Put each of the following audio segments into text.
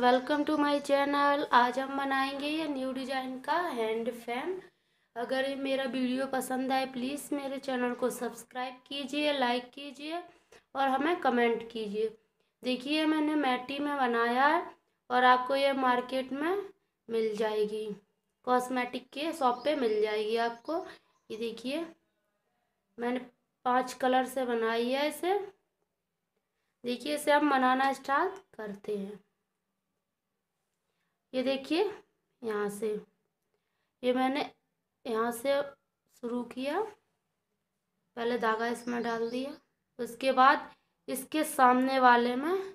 welcome to my channel आज हम बनाएंगे ये न्यू डिज़ाइन का हैंड फैन अगर ये मेरा वीडियो पसंद आए प्लीज़ मेरे चैनल को सब्सक्राइब कीजिए लाइक कीजिए और हमें कमेंट कीजिए देखिए मैंने मैटी में बनाया है और आपको ये मार्केट में मिल जाएगी कॉस्मेटिक के शॉप पे मिल जाएगी आपको ये देखिए मैंने पाँच कलर से बनाई है इसे देखिए इसे हम बनाना स्टार्ट करते हैं ये देखिए यहाँ से ये मैंने यहाँ से शुरू किया पहले धागा इसमें डाल दिया उसके बाद इसके सामने वाले में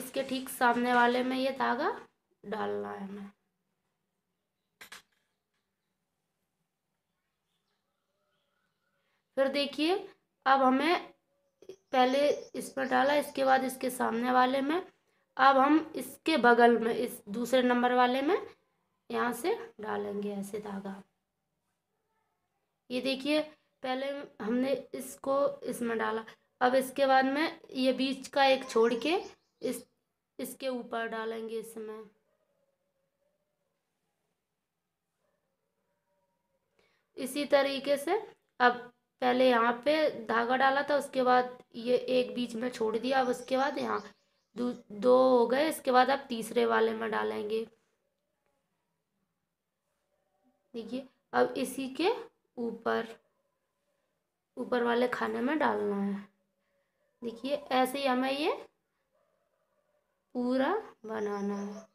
इसके ठीक सामने वाले में ये धागा डालना है हमें फिर देखिए अब हमें पहले इसमें डाला इसके बाद इसके सामने वाले में अब हम इसके बगल में इस दूसरे नंबर वाले में यहाँ से डालेंगे ऐसे धागा ये देखिए पहले हमने इसको इसमें डाला अब इसके बाद में ये बीच का एक छोड़ के इस इसके ऊपर डालेंगे इसमें इसी तरीके से अब पहले यहाँ पे धागा डाला था उसके बाद ये एक बीच में छोड़ दिया अब उसके बाद यहाँ दो हो गए इसके बाद आप तीसरे वाले में डालेंगे देखिए अब इसी के ऊपर ऊपर वाले खाने में डालना है देखिए ऐसे ही हमें ये पूरा बनाना है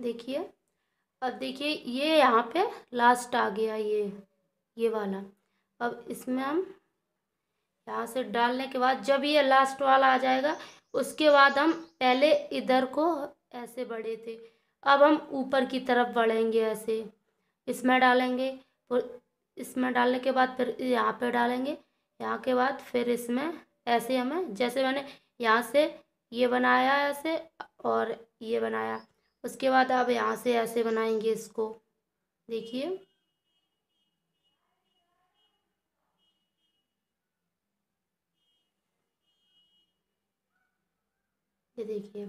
देखिए अब देखिए ये यहाँ पे लास्ट आ गया ये ये वाला अब इसमें हम यहाँ से डालने के बाद जब ये लास्ट वाला आ जाएगा उसके बाद हम पहले इधर को ऐसे बढ़े थे अब हम ऊपर की तरफ बढ़ेंगे ऐसे इसमें डालेंगे और इसमें डालने के बाद फिर यहाँ पे डालेंगे यहाँ के बाद फिर इसमें ऐसे हमें जैसे मैंने यहाँ से ये बनाया ऐसे और ये बनाया उसके बाद आप यहाँ से ऐसे बनाएंगे इसको देखिए ये देखिए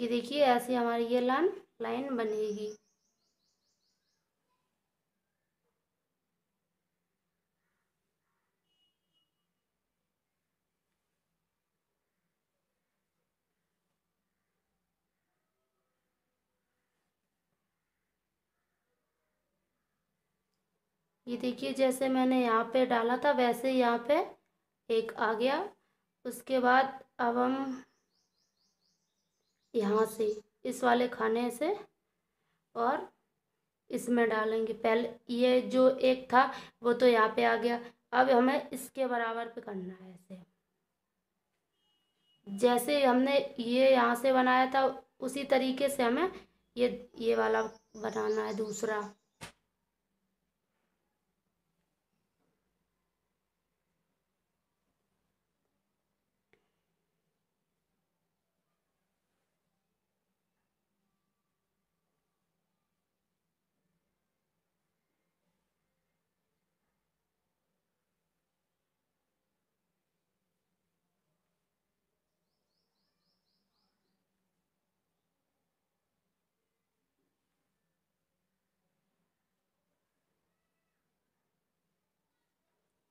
ये देखिए ऐसे हमारी ये लाइन लाइन बनेगी ये देखिए जैसे मैंने यहाँ पे डाला था वैसे यहाँ पे एक आ गया उसके बाद अब हम यहाँ से इस वाले खाने से और इसमें डालेंगे पहले ये जो एक था वो तो यहाँ पे आ गया अब हमें इसके बराबर पे करना है ऐसे जैसे हमने ये यहाँ से बनाया था उसी तरीके से हमें ये ये वाला बनाना है दूसरा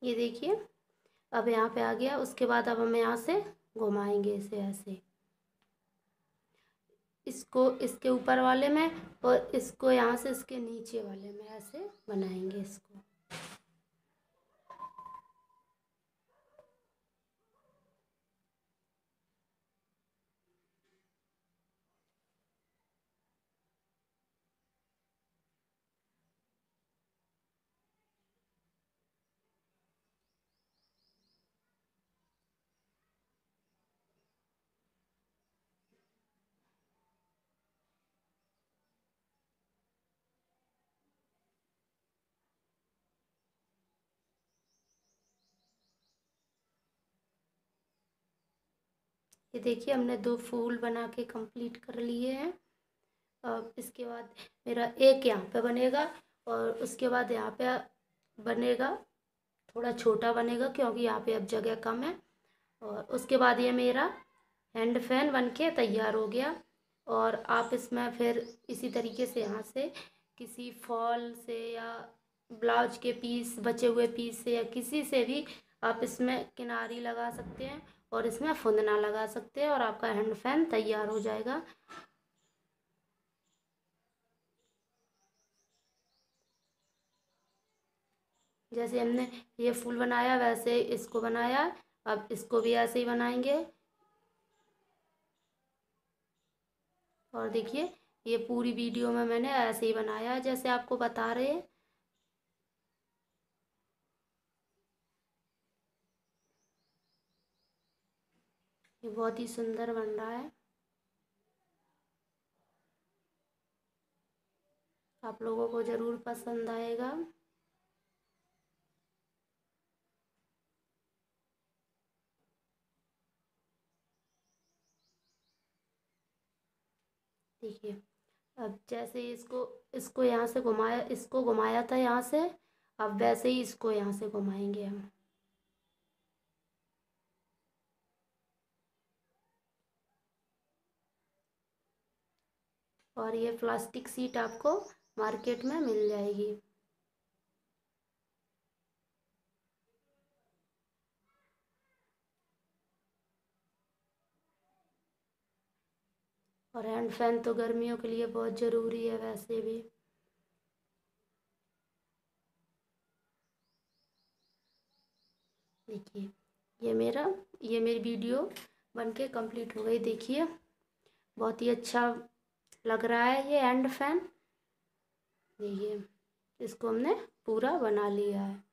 ये देखिए अब यहाँ पे आ गया उसके बाद अब हम यहाँ से घुमाएंगे इसे ऐसे इसको इसके ऊपर वाले में और इसको यहाँ से इसके नीचे वाले में ऐसे बनाएंगे इसको ये देखिए हमने दो फूल बना के कंप्लीट कर लिए हैं और इसके बाद मेरा एक यहाँ पे बनेगा और उसके बाद यहाँ पे बनेगा थोड़ा छोटा बनेगा क्योंकि यहाँ पे अब जगह कम है और उसके बाद ये मेरा हैंड फैन बन के तैयार हो गया और आप इसमें फिर इसी तरीके से यहाँ से किसी फॉल से या ब्लाउज के पीस बचे हुए पीस से या किसी से भी आप इसमें किनारी लगा सकते हैं और इसमें फुंदना लगा सकते हैं और आपका हैंड फैन तैयार हो जाएगा जैसे हमने ये फूल बनाया वैसे इसको बनाया अब इसको भी ऐसे ही बनाएंगे और देखिए ये पूरी वीडियो में मैंने ऐसे ही बनाया जैसे आपको बता रहे हैं ये बहुत ही सुंदर बन रहा है आप लोगों को ज़रूर पसंद आएगा देखिए अब जैसे इसको इसको यहाँ से घुमाया इसको घुमाया था यहाँ से अब वैसे ही इसको यहाँ से घुमाएंगे हम और ये प्लास्टिक सीट आपको मार्केट में मिल जाएगी और हैंड फैन तो गर्मियों के लिए बहुत ज़रूरी है वैसे भी देखिए ये मेरा ये मेरी वीडियो बन के हो गई देखिए बहुत ही अच्छा लग रहा है ये एंड फैन ये इसको हमने पूरा बना लिया है